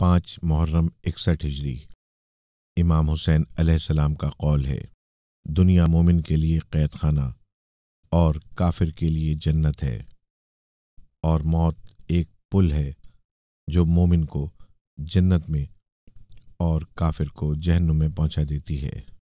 पाँच मुहर्रम इकसठ हिजरी इमाम हुसैन अलैहिस्सलाम का कौल है दुनिया मोमिन के लिए कैद खाना और काफिर के लिए जन्नत है और मौत एक पुल है जो मोमिन को जन्नत में और काफिर को जहन्नुम में पहुंचा देती है